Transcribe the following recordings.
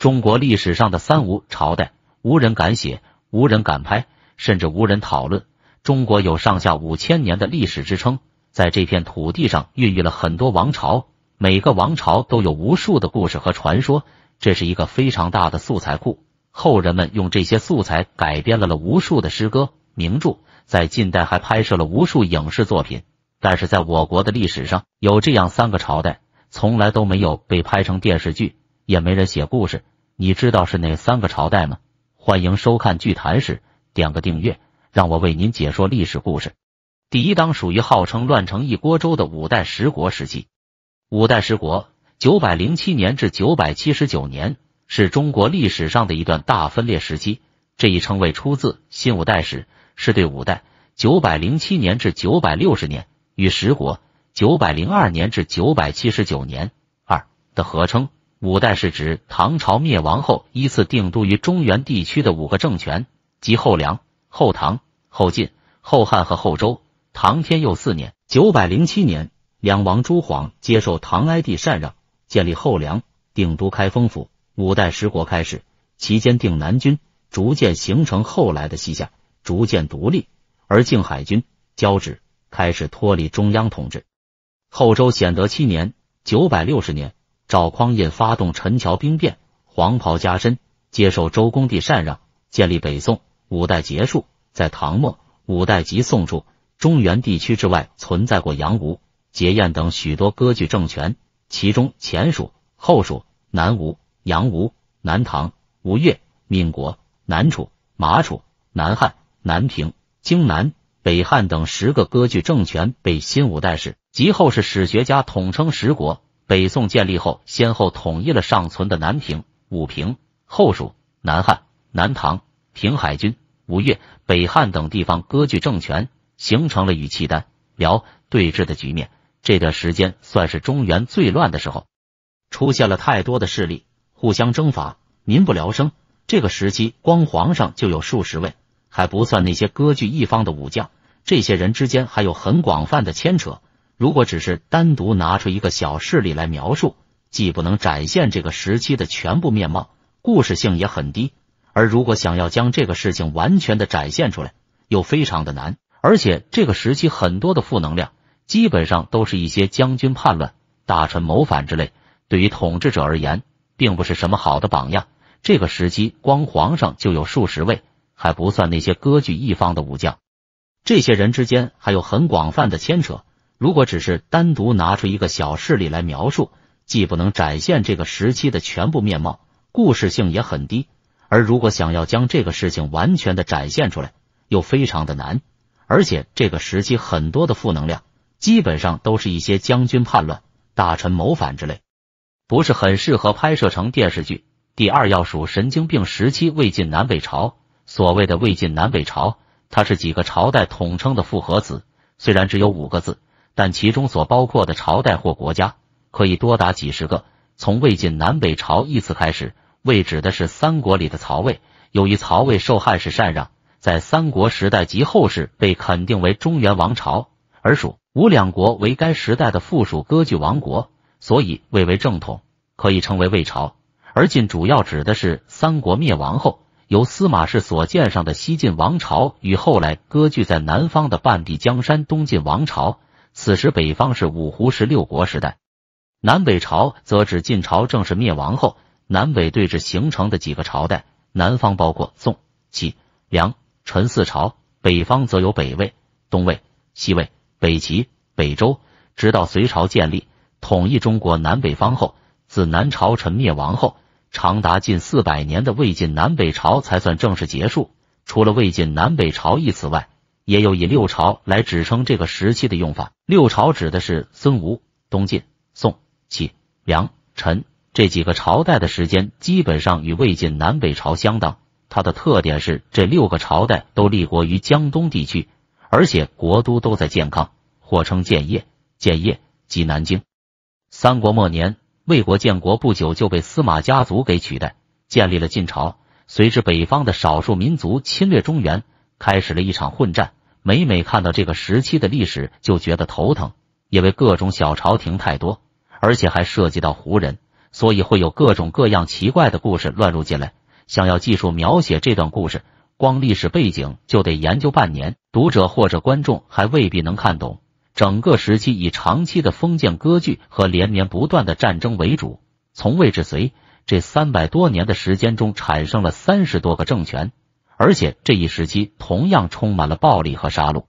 中国历史上的三无朝代，无人敢写，无人敢拍，甚至无人讨论。中国有上下五千年的历史支撑，在这片土地上孕育了很多王朝，每个王朝都有无数的故事和传说，这是一个非常大的素材库。后人们用这些素材改编了了无数的诗歌、名著，在近代还拍摄了无数影视作品。但是在我国的历史上，有这样三个朝代，从来都没有被拍成电视剧，也没人写故事。你知道是哪三个朝代吗？欢迎收看《剧谈史》，点个订阅，让我为您解说历史故事。第一当属于号称“乱成一锅粥”的五代十国时期。五代十国，九百零七年至九百七十九年，是中国历史上的一段大分裂时期。这一称谓出自《新五代史》，是对五代九百零七年至九百六十年与十国九百零二年至九百七十九年二的合称。五代是指唐朝灭亡后，依次定都于中原地区的五个政权，即后梁、后唐、后晋、后汉和后周。唐天佑四年 （907 年），梁王朱晃接受唐哀帝禅让，建立后梁，定都开封府。五代十国开始，其间定南军逐渐形成，后来的西夏逐渐独立，而靖海军、交趾开始脱离中央统治。后周显德七年 （960 年）。赵匡胤发动陈桥兵变，黄袍加身，接受周公帝禅让，建立北宋。五代结束，在唐末五代及宋初，中原地区之外存在过杨吴、结燕等许多割据政权。其中前蜀、后蜀、南吴、杨吴、南唐、吴越、闽国、南楚、马楚、南汉、南平、荆南、北汉等十个割据政权被新五代史及后世史学家统称十国。北宋建立后，先后统一了尚存的南平、武平、后蜀、南汉、南唐、平海军、吴越、北汉等地方割据政权，形成了与契丹、辽对峙的局面。这段时间算是中原最乱的时候，出现了太多的势力互相征伐，民不聊生。这个时期，光皇上就有数十位，还不算那些割据一方的武将。这些人之间还有很广泛的牵扯。如果只是单独拿出一个小事例来描述，既不能展现这个时期的全部面貌，故事性也很低；而如果想要将这个事情完全的展现出来，又非常的难。而且这个时期很多的负能量，基本上都是一些将军叛乱、大臣谋反之类。对于统治者而言，并不是什么好的榜样。这个时期光皇上就有数十位，还不算那些割据一方的武将。这些人之间还有很广泛的牵扯。如果只是单独拿出一个小事例来描述，既不能展现这个时期的全部面貌，故事性也很低；而如果想要将这个事情完全的展现出来，又非常的难。而且这个时期很多的负能量，基本上都是一些将军叛乱、大臣谋反之类，不是很适合拍摄成电视剧。第二，要数神经病时期魏晋南北朝。所谓的魏晋南北朝，它是几个朝代统称的复合词，虽然只有五个字。但其中所包括的朝代或国家可以多达几十个。从魏晋南北朝一词开始，魏指的是三国里的曹魏。由于曹魏受汉室禅让，在三国时代及后世被肯定为中原王朝，而蜀、吴两国为该时代的附属割据王国，所以魏为正统，可以称为魏朝。而晋主要指的是三国灭亡后由司马氏所建上的西晋王朝，与后来割据在南方的半壁江山东晋王朝。此时，北方是五胡十六国时代，南北朝则指晋朝正式灭亡后，南北对峙形成的几个朝代。南方包括宋、齐、梁、陈四朝，北方则有北魏、东魏、西魏、北齐、北周，直到隋朝建立，统一中国南北方后，自南朝陈灭亡后，长达近四百年的魏晋南北朝才算正式结束。除了魏晋南北朝一词外，也有以六朝来指称这个时期的用法。六朝指的是孙吴、东晋、宋、齐、梁、陈这几个朝代的时间，基本上与魏晋南北朝相当。它的特点是，这六个朝代都立国于江东地区，而且国都都在建康，或称建业、建业即南京。三国末年，魏国建国不久就被司马家族给取代，建立了晋朝。随之，北方的少数民族侵略中原。开始了一场混战。每每看到这个时期的历史，就觉得头疼，因为各种小朝廷太多，而且还涉及到胡人，所以会有各种各样奇怪的故事乱入进来。想要技术描写这段故事，光历史背景就得研究半年，读者或者观众还未必能看懂。整个时期以长期的封建割据和连绵不断的战争为主，从未治隋这三百多年的时间中产生了三十多个政权。而且这一时期同样充满了暴力和杀戮，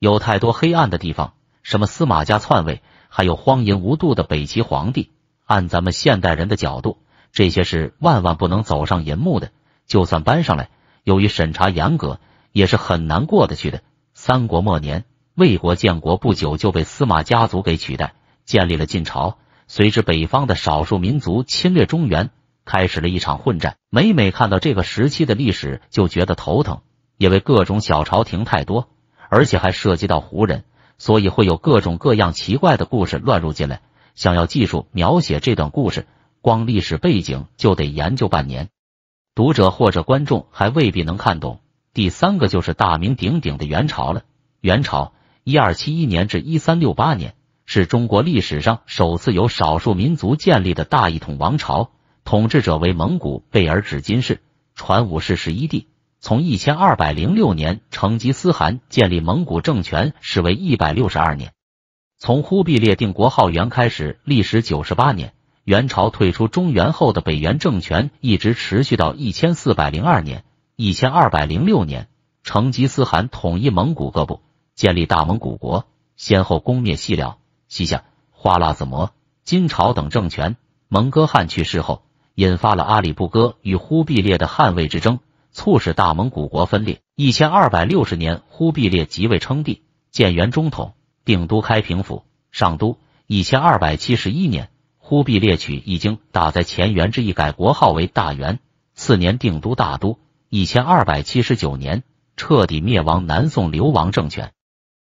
有太多黑暗的地方，什么司马家篡位，还有荒淫无度的北齐皇帝。按咱们现代人的角度，这些事万万不能走上银幕的。就算搬上来，由于审查严格，也是很难过得去的。三国末年，魏国建国不久就被司马家族给取代，建立了晋朝。随之，北方的少数民族侵略中原。开始了一场混战。每每看到这个时期的历史，就觉得头疼，因为各种小朝廷太多，而且还涉及到胡人，所以会有各种各样奇怪的故事乱入进来。想要记住描写这段故事，光历史背景就得研究半年。读者或者观众还未必能看懂。第三个就是大名鼎鼎的元朝了。元朝（一二七一年至一三六八年）是中国历史上首次由少数民族建立的大一统王朝。统治者为蒙古贝尔纸金氏，传武氏十一帝。从一千二百零六年成吉思汗建立蒙古政权始为一百六十二年，从忽必烈定国号元开始，历时九十八年。元朝退出中原后的北元政权一直持续到一千四百零二年。一千二百零六年，成吉思汗统一蒙古各部，建立大蒙古国，先后攻灭西辽、西夏、花剌子模、金朝等政权。蒙哥汗去世后。引发了阿里不哥与忽必烈的捍位之争，促使大蒙古国分裂。一千二百六十年，忽必烈即位称帝，建元中统，定都开平府，上都。一千二百七十一年，忽必烈取《易经》，打在乾元之意，改国号为大元。次年，定都大都。一千二百七十九年，彻底灭亡南宋流亡政权，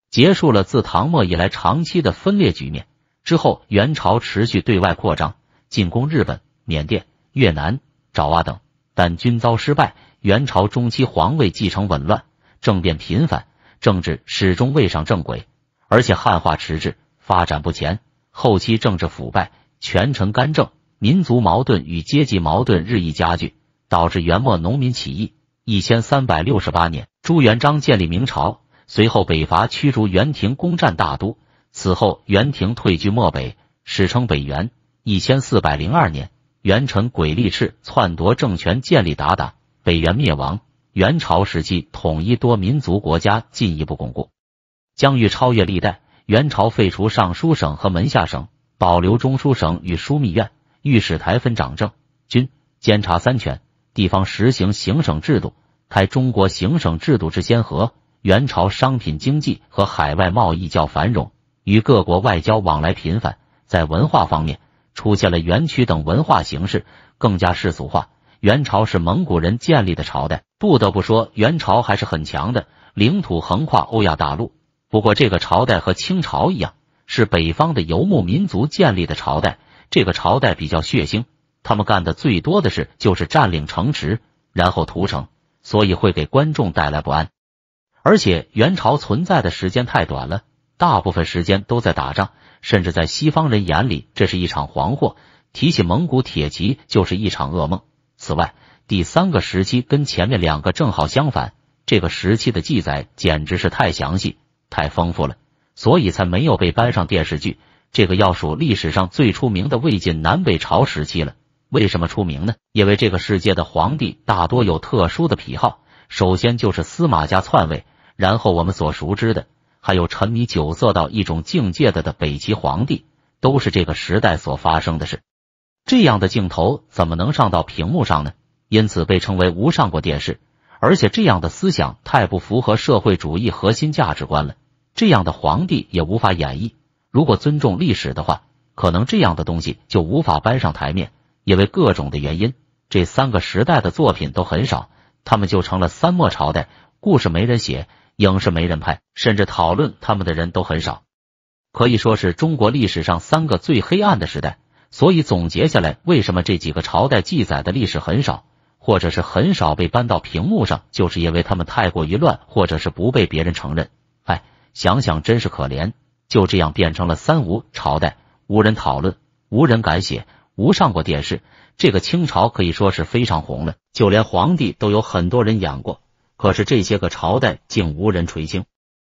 结束了自唐末以来长期的分裂局面。之后，元朝持续对外扩张，进攻日本、缅甸。越南、爪哇等，但均遭失败。元朝中期，皇位继承紊乱，政变频繁，政治始终未上正轨，而且汉化迟滞，发展不前。后期政治腐败，权臣干政，民族矛盾与阶级矛盾日益加剧，导致元末农民起义。一千三百六十八年，朱元璋建立明朝，随后北伐驱逐元廷，攻占大都。此后，元廷退居漠北，史称北元。一千四百零二年。元臣鬼力赤篡夺政权，建立鞑靼，北元灭亡。元朝时期，统一多民族国家进一步巩固，疆域超越历代。元朝废除尚书省和门下省，保留中书省与枢密院、御史台分掌政、军、监察三权。地方实行行省制度，开中国行省制度之先河。元朝商品经济和海外贸易较繁荣，与各国外交往来频繁。在文化方面，出现了园区等文化形式，更加世俗化。元朝是蒙古人建立的朝代，不得不说，元朝还是很强的，领土横跨欧亚大陆。不过这个朝代和清朝一样，是北方的游牧民族建立的朝代。这个朝代比较血腥，他们干的最多的事就是占领城池，然后屠城，所以会给观众带来不安。而且元朝存在的时间太短了。大部分时间都在打仗，甚至在西方人眼里，这是一场黄祸。提起蒙古铁骑，就是一场噩梦。此外，第三个时期跟前面两个正好相反，这个时期的记载简直是太详细、太丰富了，所以才没有被搬上电视剧。这个要数历史上最出名的魏晋南北朝时期了。为什么出名呢？因为这个世界的皇帝大多有特殊的癖好，首先就是司马家篡位，然后我们所熟知的。还有沉迷酒色到一种境界的的北齐皇帝，都是这个时代所发生的事。这样的镜头怎么能上到屏幕上呢？因此被称为无上过电视。而且这样的思想太不符合社会主义核心价值观了，这样的皇帝也无法演绎。如果尊重历史的话，可能这样的东西就无法搬上台面，因为各种的原因，这三个时代的作品都很少，他们就成了三末朝代故事没人写。影视没人拍，甚至讨论他们的人都很少，可以说是中国历史上三个最黑暗的时代。所以总结下来，为什么这几个朝代记载的历史很少，或者是很少被搬到屏幕上，就是因为他们太过于乱，或者是不被别人承认。哎，想想真是可怜，就这样变成了三无朝代：无人讨论，无人敢写，无上过电视。这个清朝可以说是非常红了，就连皇帝都有很多人演过。可是这些个朝代竟无人垂青。